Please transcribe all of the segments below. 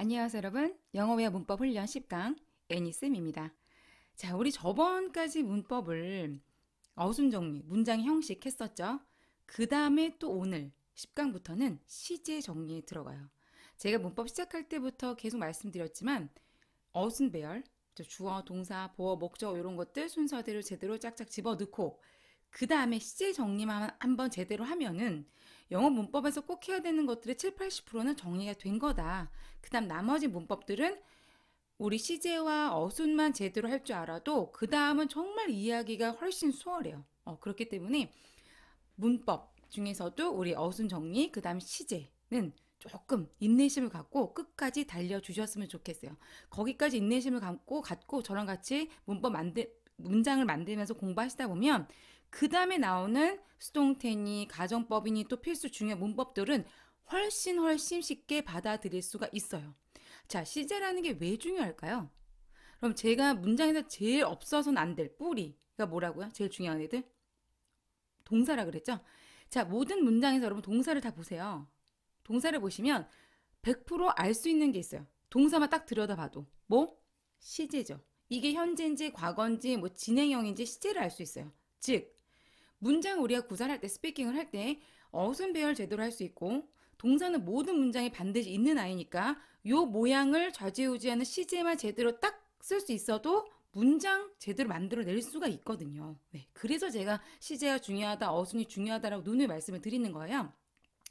안녕하세요 여러분 영어외화 문법 훈련 10강 애니쌤입니다 자 우리 저번까지 문법을 어순정리 문장 형식 했었죠 그 다음에 또 오늘 10강부터는 시제 정리에 들어가요 제가 문법 시작할 때부터 계속 말씀드렸지만 어순 배열 주어 동사 보어 목적 이런 것들 순서대로 제대로 짝짝 집어넣고 그 다음에 시제 정리만 한번 제대로 하면은 영어 문법에서 꼭 해야 되는 것들의 7, 80%는 정리가 된 거다. 그 다음 나머지 문법들은 우리 시제와 어순만 제대로 할 줄 알아도 그 다음은 정말 이해하기가 훨씬 수월해요. 어, 그렇기 때문에 문법 중에서도 우리 어순 정리, 그 다음 시제는 조금 인내심을 갖고 끝까지 달려주셨으면 좋겠어요. 거기까지 인내심을 갖고, 갖고 저랑 같이 문법 만들, 문장을 만들면서 공부하시다 보면 그 다음에 나오는 수동태니 가정법이니 또 필수 중요 문법들은 훨씬 훨씬 쉽게 받아들일 수가 있어요. 자, 시제라는 게 왜 중요할까요? 그럼 제가 문장에서 제일 없어서는 안 될 뿌리가 뭐라고요? 제일 중요한 애들? 동사라 그랬죠? 자, 모든 문장에서 여러분 동사를 다 보세요. 동사를 보시면 100%알 수 있는 게 있어요. 동사만 딱 들여다봐도. 뭐? 시제죠. 이게 현재인지 과거인지 뭐 진행형인지 시제를 알 수 있어요. 즉, 문장을 우리가 구사할 때 스피킹을 할 때 어순 배열 제대로 할 수 있고 동사는 모든 문장에 반드시 있는 아이니까 요 모양을 좌지우지하는 시제만 제대로 딱 쓸 수 있어도 문장 제대로 만들어낼 수가 있거든요. 네, 그래서 제가 시제가 중요하다, 어순이 중요하다라고 눈을 말씀을 드리는 거예요.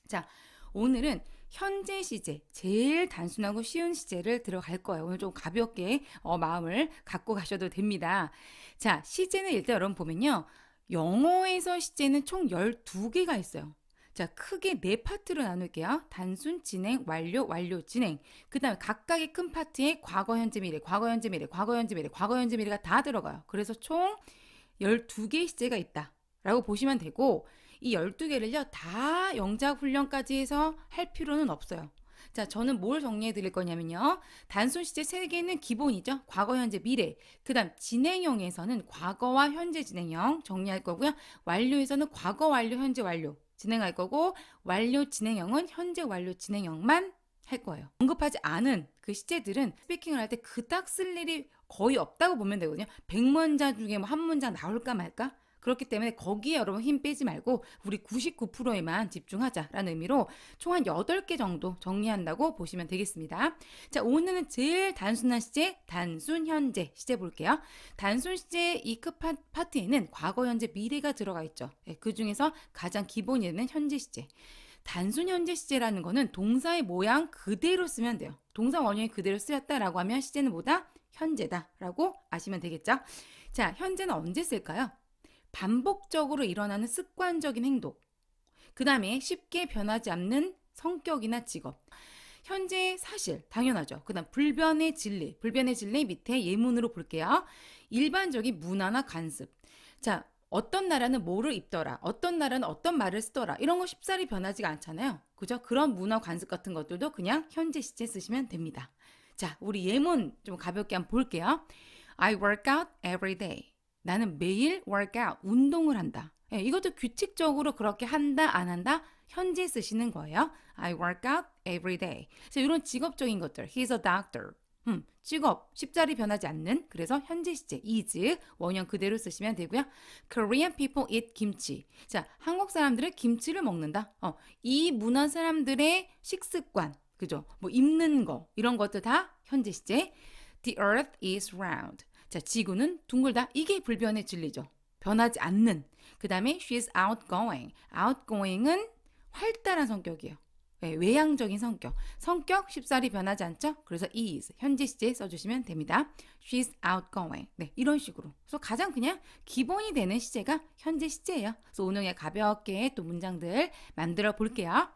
자, 오늘은 현재 시제, 제일 단순하고 쉬운 시제를 들어갈 거예요. 오늘 좀 가볍게 어, 마음을 갖고 가셔도 됩니다. 자, 시제는 일단 여러분 보면요. 영어에서 시제는 총 12개가 있어요. 자, 크게 네 파트로 나눌게요. 단순, 진행, 완료, 완료, 진행. 그 다음에 각각의 큰 파트에 과거, 현재, 미래, 과거, 현재, 미래, 과거, 현재, 미래, 과거, 현재, 미래가 다 들어가요. 그래서 총 12개의 시제가 있다. 라고 보시면 되고, 이 12개를요, 다 영작 훈련까지 해서 할 필요는 없어요. 자, 저는 뭘 정리해 드릴 거냐면요. 단순 시제 세 개는 기본이죠. 과거, 현재, 미래. 그다음 진행형에서는 과거와 현재 진행형 정리할 거고요. 완료에서는 과거 완료, 현재 완료 진행할 거고 완료 진행형은 현재 완료 진행형만 할 거예요. 언급하지 않은 그 시제들은 스피킹을 할 때 그닥 쓸 일이 거의 없다고 보면 되거든요. 백문자 중에 뭐한문자 나올까 말까? 그렇기 때문에 거기에 여러분 힘 빼지 말고 우리 99%에만 집중하자라는 의미로 총 한 8개 정도 정리한다고 보시면 되겠습니다. 자, 오늘은 제일 단순한 시제, 단순 현재 시제 볼게요. 단순 시제의 이크 파트에는 과거, 현재, 미래가 들어가 있죠. 네, 그 중에서 가장 기본이되는 현재 시제. 단순 현재 시제라는 거는 동사의 모양 그대로 쓰면 돼요. 동사 원형이 그대로 쓰였다라고 하면 시제는 뭐다? 현재다라고 아시면 되겠죠. 자, 현재는 언제 쓸까요? 반복적으로 일어나는 습관적인 행동, 그 다음에 쉽게 변하지 않는 성격이나 직업, 현재 사실, 당연하죠. 그 다음 불변의 진리, 불변의 진리 밑에 예문으로 볼게요. 일반적인 문화나 관습. 자, 어떤 나라는 뭐를 입더라, 어떤 나라는 어떤 말을 쓰더라, 이런 거 쉽사리 변하지가 않잖아요. 그죠? 그런 문화 관습 같은 것들도 그냥 현재 시제 쓰시면 됩니다. 자, 우리 예문 좀 가볍게 한번 볼게요. I work out every day. 나는 매일 workout, 운동을 한다. 예, 이것도 규칙적으로 그렇게 한다, 안 한다, 현재 쓰시는 거예요. I work out every day. 그래서 이런 직업적인 것들. He's a doctor. 음, 직업, 십자리 변하지 않는 그래서 현재 시제 is 원형 그대로 쓰시면 되고요. Korean people eat 김치. 자, 한국 사람들은 김치를 먹는다. 어, 이 문화 사람들의 식습관, 그죠? 뭐 입는 거 이런 것도 다 현재 시제. The earth is round. 자, 지구는 둥글다. 이게 불변의 진리죠. 변하지 않는. 그 다음에 she is outgoing. outgoing은 활달한 성격이에요. 네, 외향적인 성격. 성격 쉽사리 변하지 않죠? 그래서 is 현재 시제 써주시면 됩니다. She's outgoing. 네, 이런 식으로. 그래서 가장 그냥 기본이 되는 시제가 현재 시제예요. 그래서 오늘 가볍게 또 문장들 만들어 볼게요.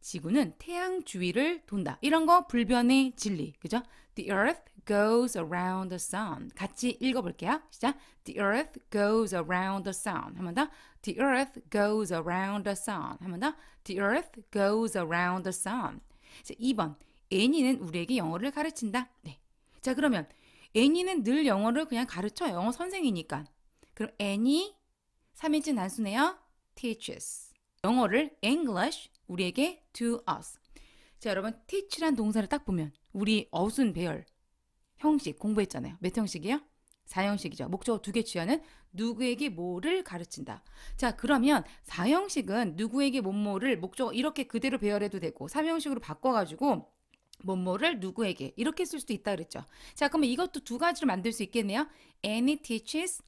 지구는 태양 주위를 돈다. 이런 거 불변의 진리. 그죠? The earth goes around the sun. 같이 읽어볼게요. 시작. The earth goes around the sun. 한 번 더. The earth goes around the sun. 한 번 더. The earth goes around the sun. 자, 2번. 애니는 우리에게 영어를 가르친다. 네. 자, 그러면 애니는 늘 영어를 그냥 가르쳐. 영어 선생이니까. 그럼 애니 3인칭 단수네요. teaches. 영어를 English 우리에게 to us. 자, 여러분 teach란 동사를 딱 보면 우리 어순 배열 형식 공부했잖아요. 몇 형식이요? 4형식이죠. 목적어 두 개 취하는 누구에게 뭐를 가르친다. 자, 그러면 4형식은 누구에게 뭐뭐를 목적어 이렇게 그대로 배열해도 되고 3형식으로 바꿔가지고 뭐뭐를 누구에게 이렇게 쓸 수도 있다 그랬죠. 자, 그러면 이것도 두 가지로 만들 수 있겠네요. Any teaches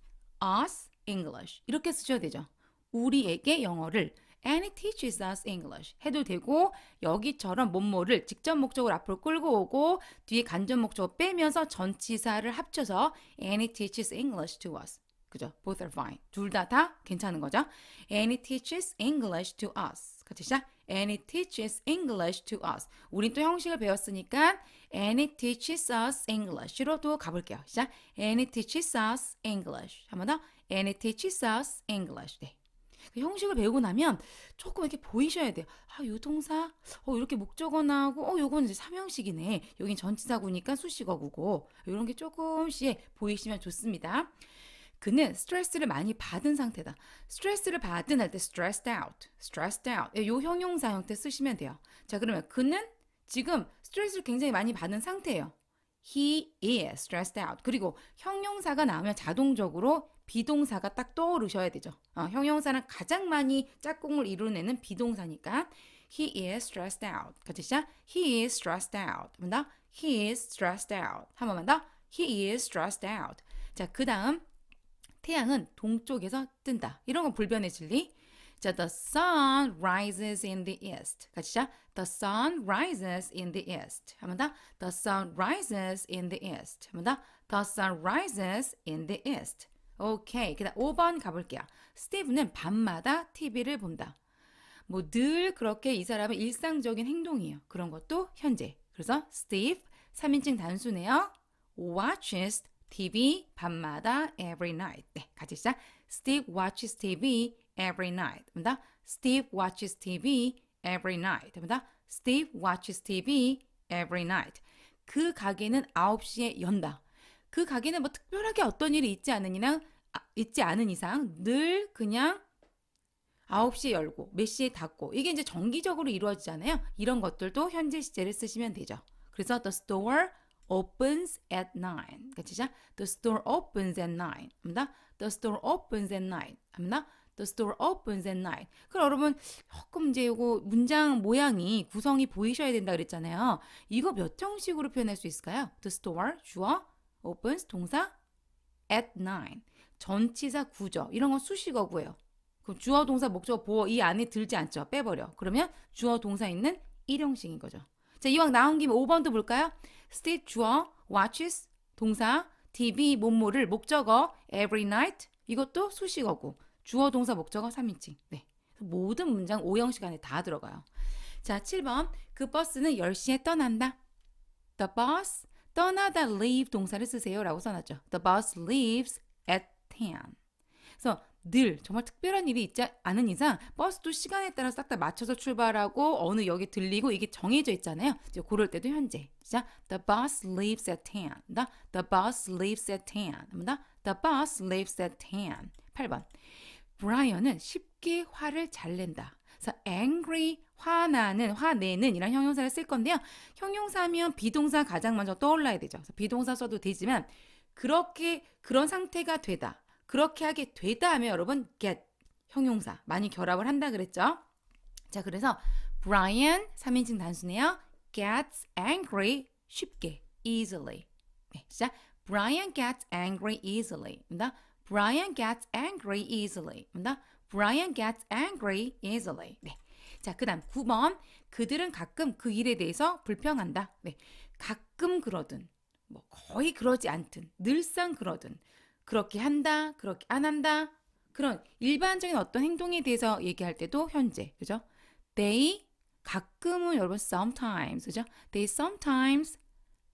us English 이렇게 쓰셔야 되죠. 우리에게 영어를 and it teaches us English 해도 되고 여기처럼 뭐뭐를 직접 목적으로 앞으로 끌고 오고 뒤에 간접 목적을 빼면서 전치사를 합쳐서 and it teaches English to us 그죠? Both are fine. 둘 다 다 괜찮은 거죠? And it teaches English to us. 같이 시작. And it teaches English to us. 우린 또 형식을 배웠으니까 And it teaches us English로 도 가볼게요. 시작. And it teaches us English. 한 번 더. And it teaches us English. 네. 그 형식을 배우고 나면 조금 이렇게 보이셔야 돼요. 아, 요동사? 어, 이렇게 목적어나하고, 어, 요건 이제 삼형식이네. 여긴 전치사구니까 수식어구고. 이런 게 조금씩 보이시면 좋습니다. 그는 스트레스를 많이 받은 상태다. 스트레스를 받은 할때 stressed out, stressed out. 예, 요 형용사 형태 쓰시면 돼요. 자, 그러면 그는 지금 스트레스를 굉장히 많이 받은 상태예요. he is stressed out. 그리고 형용사가 나오면 자동적으로 비동사가 딱 떠오르셔야 되죠. 어, 형용사는 가장 많이 짝꿍을 이루내는 비동사니까 he is stressed out. 같이 시작. he is stressed out. 한번 더. he is stressed out. 한 번만 더. he is stressed out. 자, 그다음 태양은 동쪽에서 뜬다. 이런 건 불변의 진리. 자, the sun rises in the east. 같이 자, the sun rises in the east. 한번 더, the sun rises in the east. 한번 더, the sun rises in the east. 오케이. 그다음 5번 가볼게요. 스티브는 밤마다 TV를 본다. 뭐 늘 그렇게 이 사람은 일상적인 행동이에요. 그런 것도 현재. 그래서 Steve 3인칭 단수네요. watches TV 밤마다 every night. 네, 같이 시작. Steve watches TV every night입니다. Steve watches TV every night입니다. Steve watches TV every night. 그 가게는 9시에 연다. 그 가게는 뭐 특별하게 어떤 일이 있지 않은 이상 있지 않은 이상 늘 그냥 9시에 열고 몇 시에 닫고 이게 이제 정기적으로 이루어지잖아요. 이런 것들도 현재 시제를 쓰시면 되죠. 그래서 the store opens at 9. 그치죠? The store opens at 9. 합니다. The store opens at 9. 합니다. The store opens at night. 그럼 여러분 조금 이제 요거 문장 모양이 구성이 보이셔야 된다 그랬잖아요. 이거 몇 형식으로 표현할 수 있을까요? The store 주어 opens 동사 at n i g h 전치사 구저 이런 건 수식어구예요. 그럼 주어 동사 목적어 보어 이 안에 들지 않죠. 빼버려. 그러면 주어 동사 있는 일형식인 거죠. 자, 이왕 나온 김에 5번도 볼까요? s t e 주어 watches 동사 TV 몸모를 목적어 every night 이것도 수식어구 주어 동사 목적어 3인칭. 네. 모든 문장 5형식 안에 다 들어가요. 자, 7번. 그 버스는 10시에 떠난다. The bus 떠나다 leave 동사를 쓰세요라고 써 놨죠. The bus leaves at 10. 그래서 늘 정말 특별한 일이 있지 않은 이상 버스도 시간에 따라 싹다 맞춰서 출발하고 어느 역에 들리고 이게 정해져 있잖아요. 이제 그럴 때도 현재. 시 The bus leaves at 10. The bus leaves at 10. The bus leaves at 10. 8번. 브라이언은 쉽게 화를 잘 낸다. 그래서 angry 화나는 화내는 이런 형용사를 쓸 건데요. 형용사면 비동사 가장 먼저 떠올라야 되죠. 그래서 비동사 써도 되지만 그렇게 그런 상태가 되다. 그렇게 하게 되다 하면 여러분 get 형용사 많이 결합을 한다 그랬죠. 자, 그래서 브라이언 n 3인칭 단수네요. gets angry 쉽게 easily. 네, 시작. Brian gets angry easily. 입니다. 그러니까 Brian gets angry easily. 맞나? Brian gets angry easily. 네. 자, 그 다음 9번. 그들은 가끔 그 일에 대해서 불평한다. 네. 가끔 그러든, 뭐 거의 그러지 않든, 늘상 그러든, 그렇게 한다, 그렇게 안 한다. 그런 일반적인 어떤 행동에 대해서 얘기할 때도 현재, 그죠? They 가끔은 여러분 sometimes, 그죠? They sometimes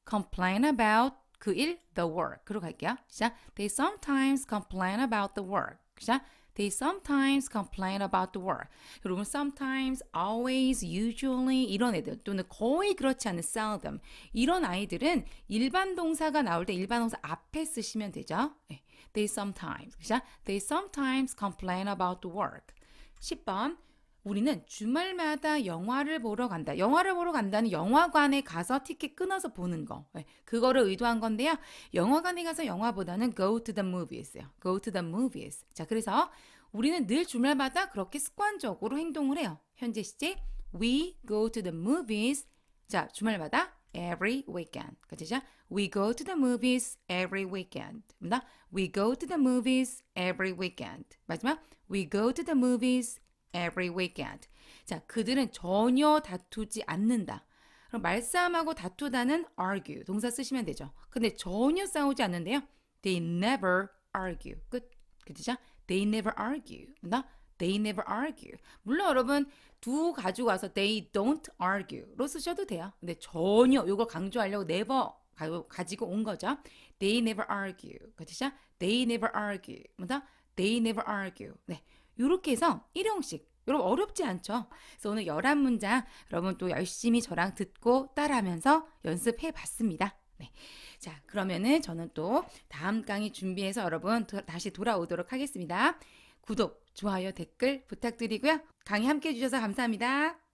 complain about 그 일, the work으로 갈게요. 시작. They sometimes complain about the work. 시작. They sometimes complain about the work. 여러분, sometimes, always, usually 이런 애들 또는 거의 그렇지 않은 seldom 이런 아이들은 일반 동사가 나올 때 일반 동사 앞에 쓰시면 되죠. They sometimes, 그죠? They sometimes complain about the work. 10번 우리는 주말마다 영화를 보러 간다. 영화를 보러 간다는 영화관에 가서 티켓 끊어서 보는 거. 그거를 의도한 건데요. 영화관에 가서 영화보다는 go to the movies예요. go to the movies. 자, 그래서 우리는 늘 주말마다 그렇게 습관적으로 행동을 해요. 현재 시제 we go to the movies. 자, 주말마다 every weekend. 그죠? We go to the movies every weekend. We go to the movies every weekend. 마지막 we go to the movies every weekend. 자, 그들은 전혀 다투지 않는다. 그럼 말싸움하고 다투다는 argue 동사 쓰시면 되죠. 근데 전혀 싸우지 않는데요. They never argue. 끝. 그죠? They never argue. 나 They never argue. 물론 여러분 두 가지고 와서 they don't argue로 쓰셔도 돼요. 근데 전혀 이걸 강조하려고 never 가지고 온 거죠. They never argue. 그죠? They never argue. 뭐다? They never argue. 네. 이렇게 해서 일형식 여러분 어렵지 않죠? 그래서 오늘 1 1 문장 여러분 또 열심히 저랑 듣고 따라하면서 연습해 봤습니다. 네. 자, 그러면은 저는 또 다음 강의 준비해서 여러분 도, 다시 돌아오도록 하겠습니다. 구독, 좋아요, 댓글 부탁드리고요. 강의 함께 해주셔서 감사합니다.